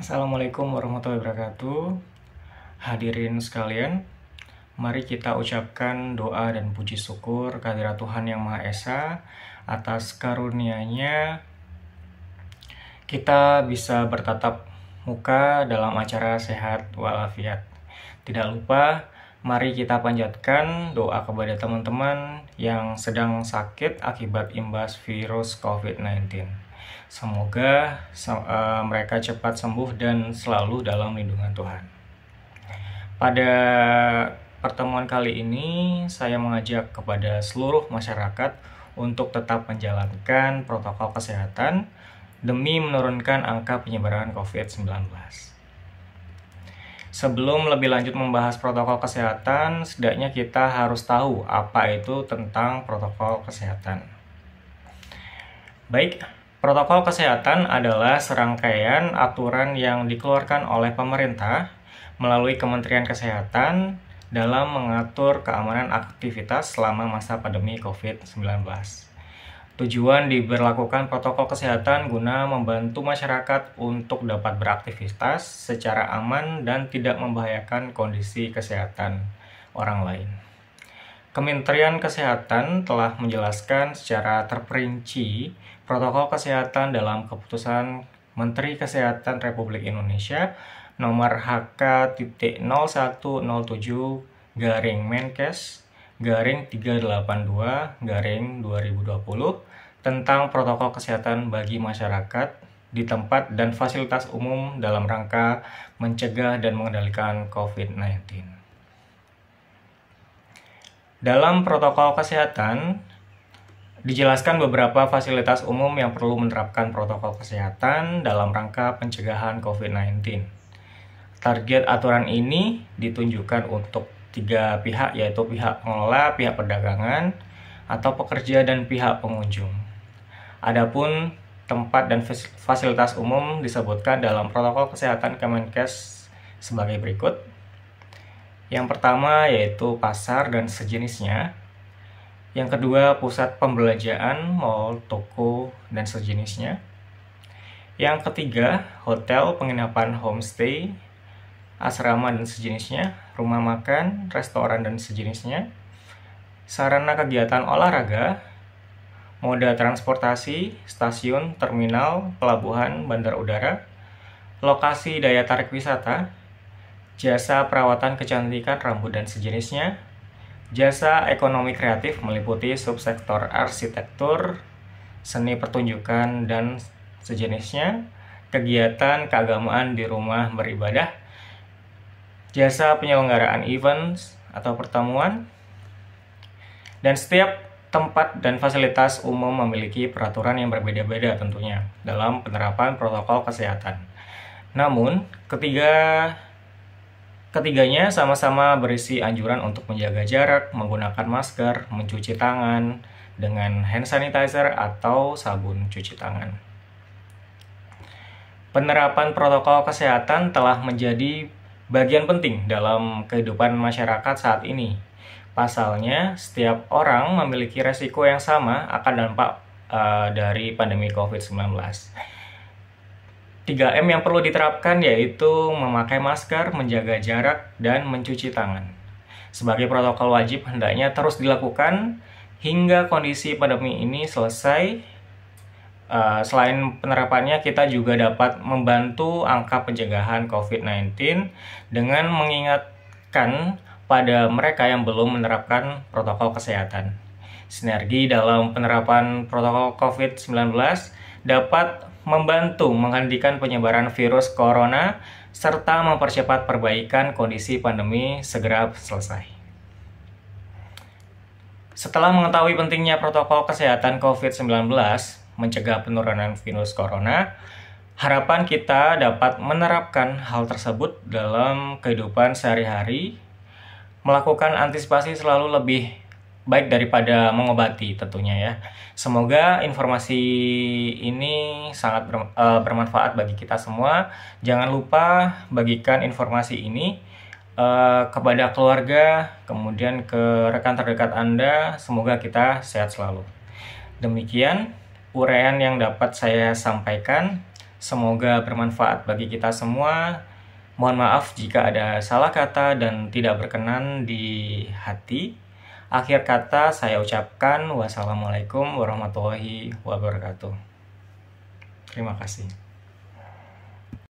Assalamualaikum warahmatullahi wabarakatuh. Hadirin sekalian, mari kita ucapkan doa dan puji syukur kehadirat Tuhan Yang Maha Esa atas karuniaNya. kita bisa bertatap muka dalam acara sehat walafiat. Tidak lupa, mari kita panjatkan doa kepada teman-teman yang sedang sakit akibat imbas virus COVID-19. Semoga uh, mereka cepat sembuh dan selalu dalam lindungan Tuhan. Pada pertemuan kali ini, saya mengajak kepada seluruh masyarakat untuk tetap menjalankan protokol kesehatan demi menurunkan angka penyebaran COVID-19. Sebelum lebih lanjut membahas protokol kesehatan, setidaknya kita harus tahu apa itu tentang protokol kesehatan. Baik, Protokol kesehatan adalah serangkaian aturan yang dikeluarkan oleh pemerintah melalui Kementerian Kesehatan dalam mengatur keamanan aktivitas selama masa pandemi COVID-19. Tujuan diberlakukan protokol kesehatan guna membantu masyarakat untuk dapat beraktivitas secara aman dan tidak membahayakan kondisi kesehatan orang lain. Kementerian Kesehatan telah menjelaskan secara terperinci protokol kesehatan dalam keputusan Menteri Kesehatan Republik Indonesia nomor HK.0107 garing Menkes garing 382 garing 2020 tentang protokol kesehatan bagi masyarakat di tempat dan fasilitas umum dalam rangka mencegah dan mengendalikan COVID-19. Dalam protokol kesehatan, dijelaskan beberapa fasilitas umum yang perlu menerapkan protokol kesehatan dalam rangka pencegahan COVID-19. Target aturan ini ditunjukkan untuk tiga pihak, yaitu pihak pengelola, pihak perdagangan, atau pekerja, dan pihak pengunjung. Adapun tempat dan fasilitas umum disebutkan dalam protokol kesehatan Kemenkes sebagai berikut. Yang pertama yaitu pasar dan sejenisnya. Yang kedua pusat pembelajaran, mall, toko, dan sejenisnya. Yang ketiga hotel, penginapan homestay, asrama dan sejenisnya, rumah makan, restoran dan sejenisnya. Sarana kegiatan olahraga, moda transportasi, stasiun, terminal, pelabuhan, bandar udara, lokasi daya tarik wisata, jasa perawatan kecantikan rambut dan sejenisnya. Jasa ekonomi kreatif meliputi subsektor arsitektur, seni pertunjukan, dan sejenisnya. Kegiatan keagamaan di rumah beribadah. Jasa penyelenggaraan events atau pertemuan. Dan setiap tempat dan fasilitas umum memiliki peraturan yang berbeda-beda tentunya dalam penerapan protokol kesehatan. Namun, ketiga Ketiganya sama-sama berisi anjuran untuk menjaga jarak, menggunakan masker, mencuci tangan dengan hand sanitizer atau sabun cuci tangan. Penerapan protokol kesehatan telah menjadi bagian penting dalam kehidupan masyarakat saat ini. Pasalnya, setiap orang memiliki resiko yang sama akan dampak uh, dari pandemi COVID-19. 3M yang perlu diterapkan yaitu memakai masker, menjaga jarak, dan mencuci tangan. Sebagai protokol wajib hendaknya terus dilakukan hingga kondisi pandemi ini selesai. Eh, selain penerapannya, kita juga dapat membantu angka pencegahan COVID-19 dengan mengingatkan pada mereka yang belum menerapkan protokol kesehatan. Sinergi dalam penerapan protokol COVID-19 dapat membantu menghentikan penyebaran virus corona serta mempercepat perbaikan kondisi pandemi segera selesai. Setelah mengetahui pentingnya protokol kesehatan COVID-19 mencegah penurunan virus corona, harapan kita dapat menerapkan hal tersebut dalam kehidupan sehari-hari, melakukan antisipasi selalu lebih baik daripada mengobati tentunya ya. Semoga informasi ini sangat eh, bermanfaat bagi kita semua. Jangan lupa bagikan informasi ini eh, kepada keluarga, kemudian ke rekan terdekat Anda. Semoga kita sehat selalu. Demikian uraian yang dapat saya sampaikan. Semoga bermanfaat bagi kita semua. Mohon maaf jika ada salah kata dan tidak berkenan di hati. Akhir kata saya ucapkan wassalamualaikum warahmatullahi wabarakatuh. Terima kasih.